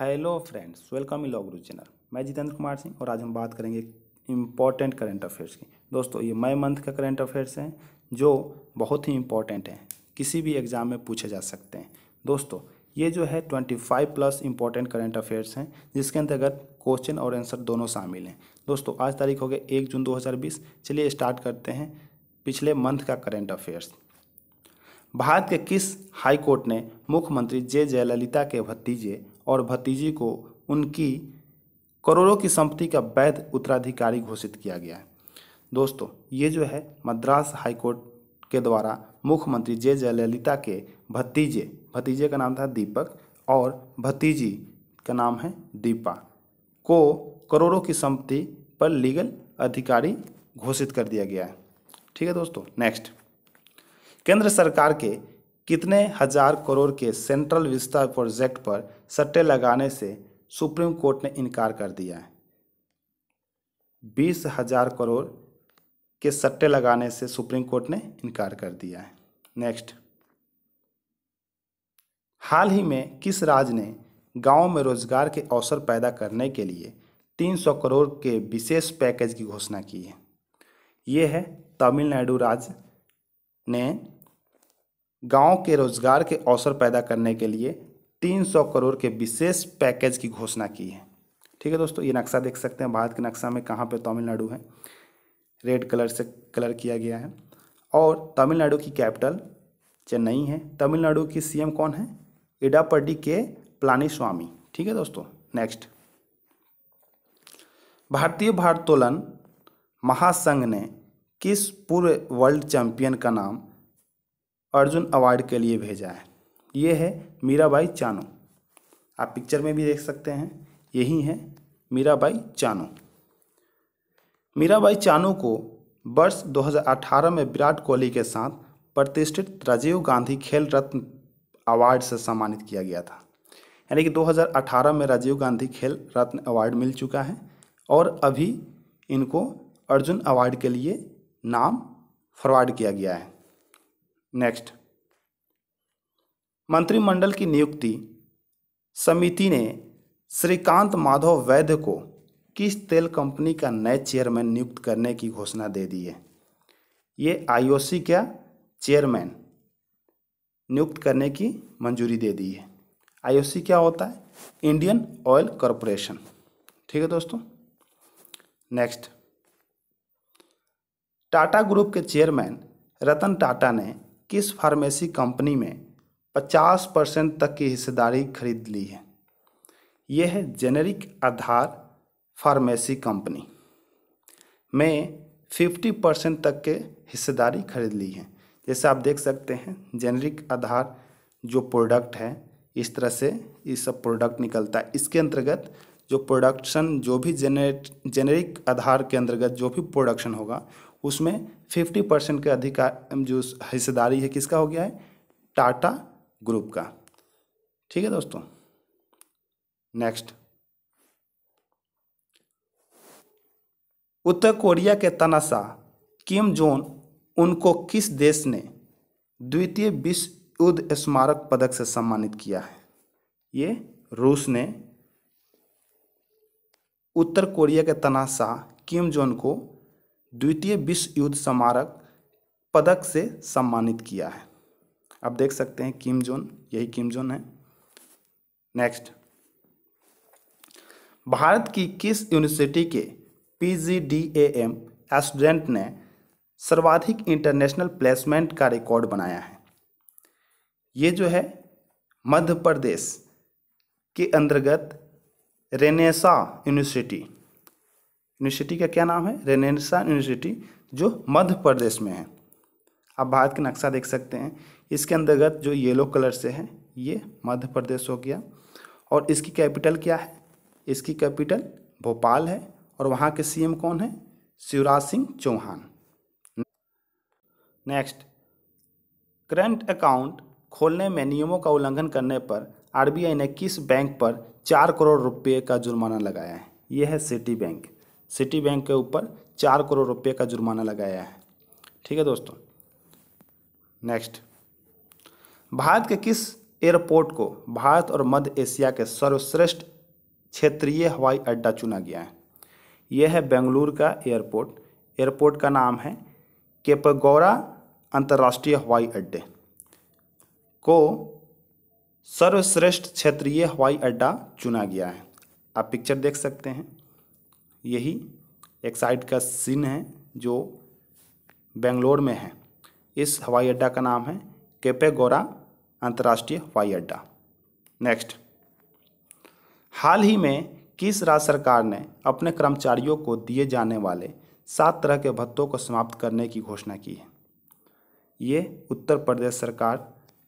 hello friends welcome in लॉगरू channel मैं जितेंद्र कुमार सिंह और आज हम बात करेंगे इम्पॉर्टेंट करेंट अफेयर्स की दोस्तों ये मई मंथ का करेंट अफेयर्स हैं जो बहुत ही इम्पॉर्टेंट हैं किसी भी एग्ज़ाम में पूछे जा सकते हैं दोस्तों ये जो है twenty five plus important current affairs हैं जिसके अंतर्गत क्वेश्चन और आंसर दोनों शामिल हैं दोस्तों आज तारीख हो गई एक जून दो चलिए स्टार्ट करते हैं पिछले मंथ का करेंट अफेयर्स भारत के किस हाई कोर्ट ने मुख्यमंत्री जे जयललिता के भतीजे और भतीजी को उनकी करोड़ों की संपत्ति का वैध उत्तराधिकारी घोषित किया गया है दोस्तों ये जो है मद्रास हाईकोर्ट के द्वारा मुख्यमंत्री जे जयललिता के भतीजे भतीजे का नाम था दीपक और भतीजी का नाम है दीपा को करोड़ों की संपत्ति पर लीगल अधिकारी घोषित कर दिया गया है ठीक है दोस्तों नेक्स्ट केंद्र सरकार के कितने हजार करोड़ के सेंट्रल विस्ता प्रोजेक्ट पर सट्टे लगाने से सुप्रीम कोर्ट ने इनकार कर दिया है बीस हजार करोड़ के सट्टे लगाने से सुप्रीम कोर्ट ने इनकार कर दिया है नेक्स्ट हाल ही में किस राज्य ने गांव में रोजगार के अवसर पैदा करने के लिए 300 करोड़ के विशेष पैकेज की घोषणा की है ये है तमिलनाडु राज्य ने गांव के रोजगार के अवसर पैदा करने के लिए 300 करोड़ के विशेष पैकेज की घोषणा की है ठीक है दोस्तों ये नक्शा देख सकते हैं भारत के नक्शा में कहाँ पे तमिलनाडु है रेड कलर से कलर किया गया है और तमिलनाडु की कैपिटल चेन्नई है तमिलनाडु की सीएम कौन है इडापड्डी के प्लानी स्वामी ठीक है दोस्तों नेक्स्ट भारतीय भारतोलन महासंघ ने किस पूर्व वर्ल्ड चैंपियन का नाम अर्जुन अवार्ड के लिए भेजा है ये है मीराबाई चानो आप पिक्चर में भी देख सकते हैं यही है मीराबाई चानो मीराबाई चानो को वर्ष 2018 में विराट कोहली के साथ प्रतिष्ठित राजीव गांधी खेल रत्न अवार्ड से सम्मानित किया गया था यानी कि 2018 में राजीव गांधी खेल रत्न अवार्ड मिल चुका है और अभी इनको अर्जुन अवार्ड के लिए नाम फॉरवर्ड किया गया है नेक्स्ट मंत्रिमंडल की नियुक्ति समिति ने श्रीकांत माधव वैद्य को किस तेल कंपनी का नए चेयरमैन नियुक्त करने की घोषणा दे दी है ये आईओसी का चेयरमैन नियुक्त करने की मंजूरी दे दी है आईओसी क्या होता है इंडियन ऑयल कॉरपोरेशन ठीक है दोस्तों नेक्स्ट टाटा ग्रुप के चेयरमैन रतन टाटा ने किस फार्मेसी कंपनी में पचास परसेंट तक की हिस्सेदारी खरीद ली है यह है जेनेरिक आधार फार्मेसी कंपनी में फिफ्टी परसेंट तक के हिस्सेदारी खरीद ली है जैसे आप देख सकते हैं जेनेरिक आधार जो प्रोडक्ट है इस तरह से ये सब प्रोडक्ट निकलता है इसके अंतर्गत जो प्रोडक्शन जो भी जेनेट जेनेरिक आधार के अंतर्गत जो भी प्रोडक्शन होगा उसमें फिफ्टी परसेंट के अधिकार जो हिस्सेदारी है किसका हो गया है टाटा ग्रुप का ठीक है दोस्तों नेक्स्ट उत्तर कोरिया के तनाशा किम जोन उनको किस देश ने द्वितीय विश्व युद्ध स्मारक पदक से सम्मानित किया है ये रूस ने उत्तर कोरिया के तनाशा किम जोन को द्वितीय विश्व युद्ध स्मारक पदक से सम्मानित किया है आप देख सकते हैं किम जोन यही किम जोन है नेक्स्ट भारत की किस यूनिवर्सिटी के पीजीडीएएम स्टूडेंट ने सर्वाधिक इंटरनेशनल प्लेसमेंट का रिकॉर्ड बनाया है ये जो है मध्य प्रदेश के अंतर्गत रेनेसा यूनिवर्सिटी यूनिवर्सिटी का क्या नाम है रेनेसा यूनिवर्सिटी जो मध्य प्रदेश में है आप भारत का नक्शा देख सकते हैं इसके अंतर्गत जो येलो कलर से है ये मध्य प्रदेश हो गया और इसकी कैपिटल क्या है इसकी कैपिटल भोपाल है और वहाँ के सीएम कौन है Shivraj Singh Chouhan next current account खोलने में नियमों का उल्लंघन करने पर आरबीआई ने किस बैंक पर चार करोड़ रुपये का जुर्माना लगाया है ये है सिटी बैंक सिटी बैंक के ऊपर चार करोड़ रुपये का जुर्माना लगाया है ठीक है दोस्तों नेक्स्ट भारत के किस एयरपोर्ट को भारत और मध्य एशिया के सर्वश्रेष्ठ क्षेत्रीय हवाई अड्डा चुना गया है यह है बेंगलुरु का एयरपोर्ट एयरपोर्ट का नाम है केपगौरा अंतर्राष्ट्रीय हवाई अड्डे को सर्वश्रेष्ठ क्षेत्रीय हवाई अड्डा चुना गया है आप पिक्चर देख सकते हैं यही एक साइड का सीन है जो बेंगलोर में है इस हवाई अड्डा का नाम है केपेगोरा अंतर्राष्ट्रीय हवाई अड्डा नेक्स्ट हाल ही में किस राज्य सरकार ने अपने कर्मचारियों को दिए जाने वाले सात तरह के भत्तों को समाप्त करने की घोषणा की है ये उत्तर प्रदेश सरकार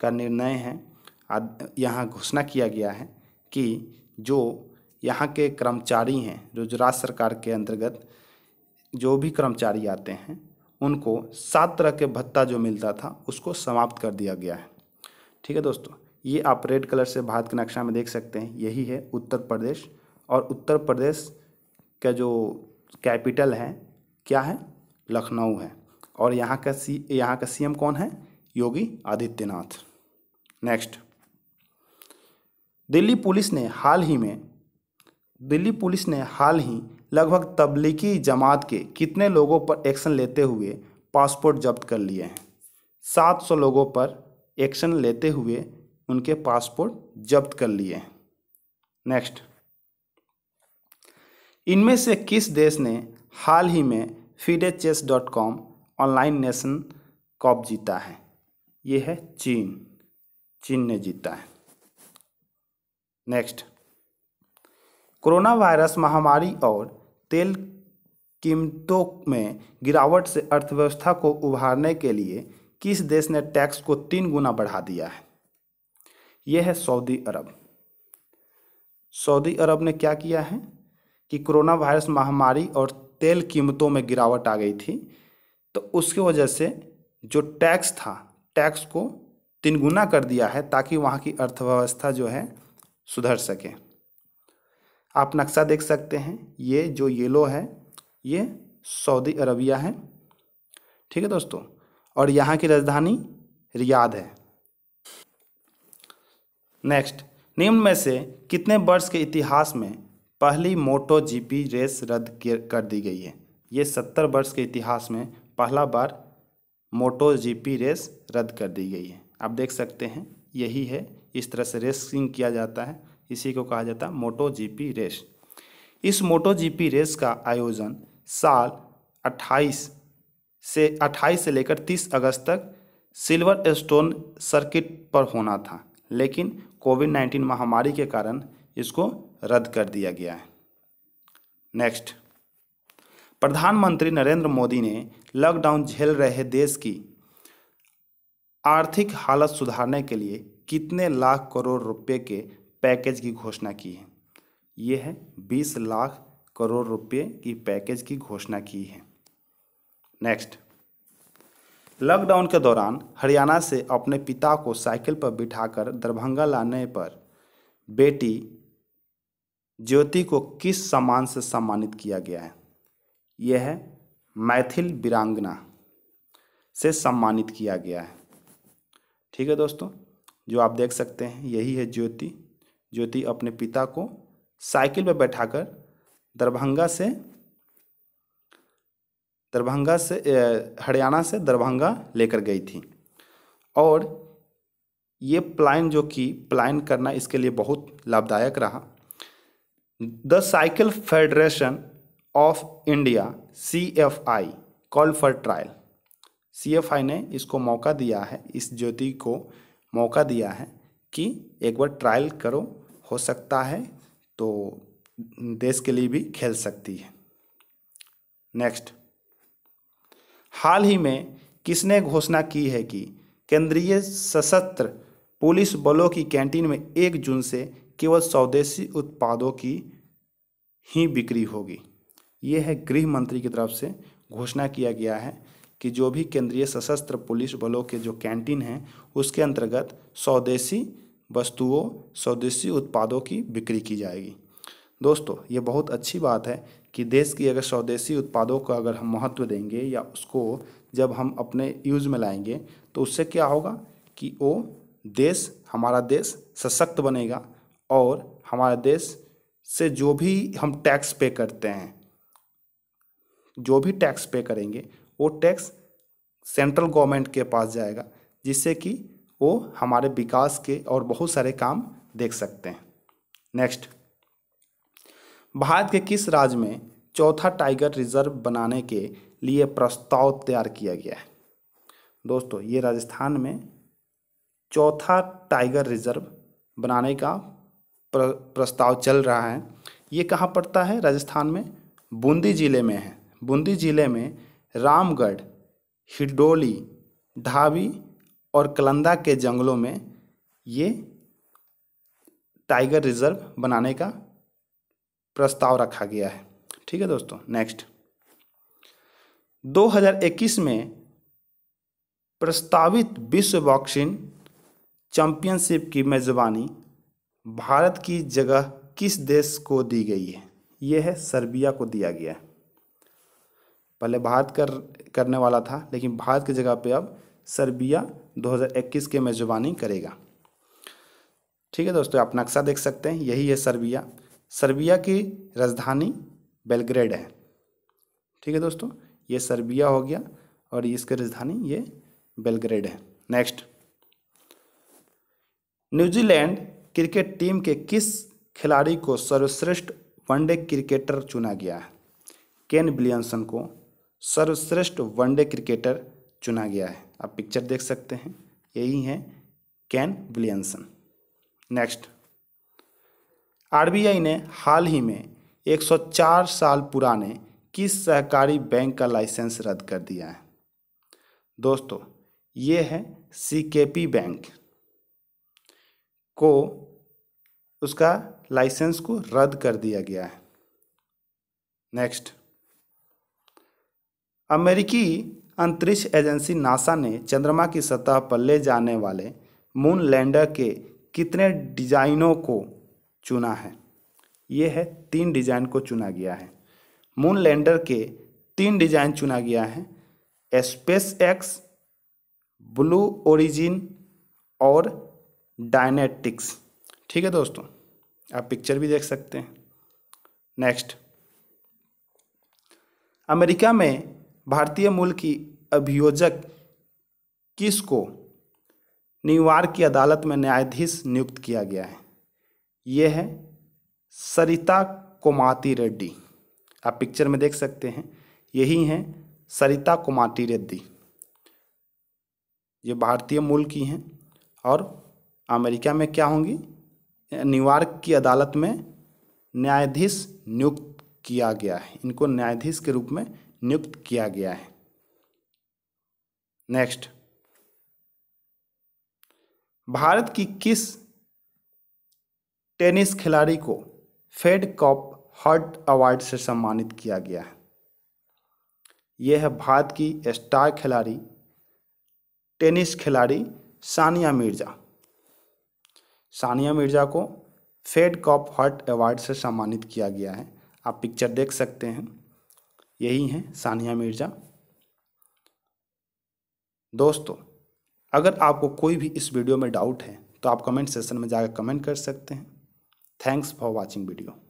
का निर्णय है यहाँ घोषणा किया गया है कि जो यहाँ के कर्मचारी हैं जो राज्य सरकार के अंतर्गत जो भी कर्मचारी आते हैं उनको सात तरह के भत्ता जो मिलता था उसको समाप्त कर दिया गया है ठीक है दोस्तों ये आप रेड कलर से भारत के नक्शा में देख सकते हैं यही है उत्तर प्रदेश और उत्तर प्रदेश का जो कैपिटल है क्या है लखनऊ है और यहाँ का सी यहाँ का सीएम कौन है योगी आदित्यनाथ नेक्स्ट दिल्ली पुलिस ने हाल ही में दिल्ली पुलिस ने हाल ही लगभग तबलीगी जमात के कितने लोगों पर एक्शन लेते हुए पासपोर्ट जब्त कर लिए हैं 700 लोगों पर एक्शन लेते हुए उनके पासपोर्ट जब्त कर लिए हैं नेक्स्ट इनमें से किस देश ने हाल ही में FIDE chess dot com online nation cup जीता है ये है चीन चीन ने जीता है नेक्स्ट कोरोना वायरस महामारी और तेल कीमतों में गिरावट से अर्थव्यवस्था को उभारने के लिए किस देश ने टैक्स को तीन गुना बढ़ा दिया है यह है सऊदी अरब सऊदी अरब ने क्या किया है कि कोरोना वायरस महामारी और तेल कीमतों में गिरावट आ गई थी तो उसकी वजह से जो टैक्स था टैक्स को तीन गुना कर दिया है ताकि वहाँ की अर्थव्यवस्था जो है सुधर सके आप नक्शा देख सकते हैं ये जो येलो है ये सऊदी अरबिया है ठीक है दोस्तों और यहाँ की राजधानी रियाद है नेक्स्ट निम्न में से कितने वर्ष के इतिहास में पहली मोटो जीपी रेस रद्द कर दी गई है ये सत्तर वर्ष के इतिहास में पहला बार मोटो जीपी रेस रद्द कर दी गई है आप देख सकते हैं यही है इस तरह से रेसिंग किया जाता है इसी को कहा जाता है मोटो जीपी रेस इस मोटो जीपी रेस का आयोजन साल 28 से 28 से लेकर 30 अगस्त तक सिल्वर स्टोन सर्किट पर होना था लेकिन कोविड 19 महामारी के कारण इसको रद्द कर दिया गया है नेक्स्ट प्रधानमंत्री नरेंद्र मोदी ने लॉकडाउन झेल रहे देश की आर्थिक हालत सुधारने के लिए कितने लाख करोड़ रुपए के पैकेज की घोषणा की है ये है बीस लाख करोड़ रुपये की पैकेज की घोषणा की है नेक्स्ट लॉकडाउन के दौरान हरियाणा से अपने पिता को साइकिल पर बिठाकर दरभंगा लाने पर बेटी ज्योति को किस सम्मान से सम्मानित किया गया है यह है मैथिल वीरांगना से सम्मानित किया गया है ठीक है दोस्तों जो आप देख सकते हैं यही है ज्योति ज्योति अपने पिता को साइकिल पर बैठाकर दरभंगा से दरभंगा से हरियाणा से दरभंगा लेकर गई थी और ये प्लान जो कि प्लान करना इसके लिए बहुत लाभदायक रहा the cycle federation of India C F I call for trial C F I ने इसको मौका दिया है इस ज्योति को मौका दिया है कि एक बार ट्रायल करो हो सकता है तो देश के लिए भी खेल सकती है नेक्स्ट हाल ही में किसने घोषणा की है कि केंद्रीय सशस्त्र पुलिस बलों की कैंटीन में एक जून से केवल स्वदेशी उत्पादों की ही बिक्री होगी ये है गृह मंत्री की तरफ से घोषणा किया गया है कि जो भी केंद्रीय सशस्त्र पुलिस बलों के जो कैंटीन हैं उसके अंतर्गत स्वदेशी वस्तुओं स्वदेशी उत्पादों की बिक्री की जाएगी दोस्तों ये बहुत अच्छी बात है कि देश की अगर स्वदेशी उत्पादों का अगर हम महत्व देंगे या उसको जब हम अपने यूज़ में लाएंगे तो उससे क्या होगा कि वो देश हमारा देश सशक्त बनेगा और हमारा देश से जो भी हम टैक्स पे करते हैं जो भी टैक्स पे करेंगे वो टैक्स सेंट्रल गवर्नमेंट के पास जाएगा जिससे कि वो हमारे विकास के और बहुत सारे काम देख सकते हैं नेक्स्ट भारत के किस राज्य में चौथा टाइगर रिजर्व बनाने के लिए प्रस्ताव तैयार किया गया है दोस्तों ये राजस्थान में चौथा टाइगर रिजर्व बनाने का प्र, प्रस्ताव चल रहा है ये कहाँ पड़ता है राजस्थान में बूंदी ज़िले में है बूंदी ज़िले में रामगढ़ हिडोली ढाबी और कलंदा के जंगलों में ये टाइगर रिजर्व बनाने का प्रस्ताव रखा गया है ठीक है दोस्तों नेक्स्ट 2021 में प्रस्तावित विश्व बॉक्सिंग चैंपियनशिप की मेज़बानी भारत की जगह किस देश को दी गई है यह है सर्बिया को दिया गया है पहले भारत कर करने वाला था लेकिन भारत की जगह पे अब सर्बिया 2021 के मेज़बानी करेगा ठीक है दोस्तों आप नक्शा देख सकते हैं यही है सर्बिया सर्बिया की राजधानी बेलग्रेड है ठीक है दोस्तों ये सर्बिया हो गया और इसकी राजधानी ये बेलग्रेड है नेक्स्ट न्यूजीलैंड क्रिकेट टीम के किस खिलाड़ी को सर्वश्रेष्ठ वनडे क्रिकेटर चुना गया है केन विलियमसन को सर्वश्रेष्ठ वनडे क्रिकेटर चुना गया है आप पिक्चर देख सकते हैं यही है कैन विलियमसन नेक्स्ट आरबीआई ने हाल ही में 104 साल पुराने किस सहकारी बैंक का लाइसेंस रद्द कर दिया है दोस्तों ये है सीकेपी बैंक को उसका लाइसेंस को रद्द कर दिया गया है नेक्स्ट अमेरिकी अंतरिक्ष एजेंसी नासा ने चंद्रमा की सतह पर ले जाने वाले मून लैंडर के कितने डिजाइनों को चुना है ये है तीन डिजाइन को चुना गया है मून लैंडर के तीन डिजाइन चुना गया है स्पेस एक्स ब्लू ओरिजिन और डायनेटिक्स ठीक है दोस्तों आप पिक्चर भी देख सकते हैं नेक्स्ट अमेरिका में भारतीय मूल की अभियोजक किस को न्यूयॉर्क की अदालत में न्यायाधीश नियुक्त किया गया है ये है सरिता कुमाती रेड्डी आप पिक्चर में देख सकते हैं यही हैं सरिता कुमाती रेड्डी ये भारतीय मूल की हैं और अमेरिका में क्या होंगी न्यूयॉर्क की अदालत में न्यायाधीश नियुक्त किया गया है इनको न्यायाधीश के रूप में नियुक्त किया गया है नेक्स्ट भारत की किस टेनिस खिलाड़ी को फेड कप हर्ट अवार्ड से सम्मानित किया गया है यह है भारत की स्टार खिलाड़ी टेनिस खिलाड़ी सानिया मिर्जा सानिया मिर्जा को फेड कप हर्ट अवार्ड से सम्मानित किया गया है आप पिक्चर देख सकते हैं यही हैं सानिया मिर्ज़ा दोस्तों अगर आपको कोई भी इस वीडियो में डाउट है तो आप कमेंट सेशन में जाकर कमेंट कर सकते हैं थैंक्स फॉर वॉचिंग वीडियो